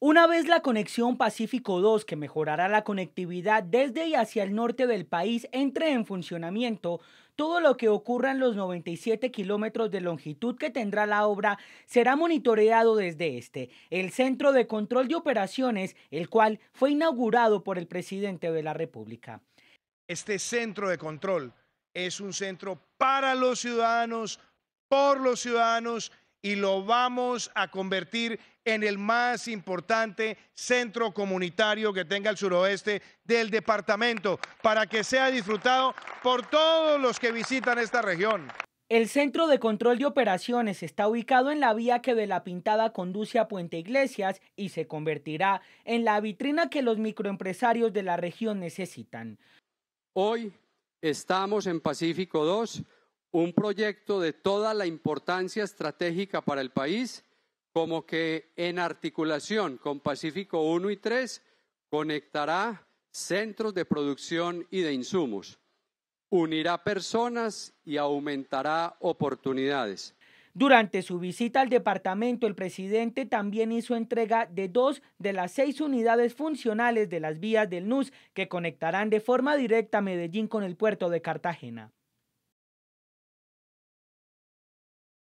Una vez la conexión Pacífico 2, que mejorará la conectividad desde y hacia el norte del país, entre en funcionamiento, todo lo que ocurra en los 97 kilómetros de longitud que tendrá la obra será monitoreado desde este, el Centro de Control de Operaciones, el cual fue inaugurado por el presidente de la República. Este centro de control es un centro para los ciudadanos, por los ciudadanos y lo vamos a convertir en el más importante centro comunitario que tenga el suroeste del departamento para que sea disfrutado por todos los que visitan esta región. El Centro de Control de Operaciones está ubicado en la vía que de la pintada conduce a Puente Iglesias y se convertirá en la vitrina que los microempresarios de la región necesitan. Hoy estamos en Pacífico 2 un proyecto de toda la importancia estratégica para el país, como que en articulación con Pacífico 1 y 3 conectará centros de producción y de insumos, unirá personas y aumentará oportunidades. Durante su visita al departamento, el presidente también hizo entrega de dos de las seis unidades funcionales de las vías del NUS que conectarán de forma directa Medellín con el puerto de Cartagena.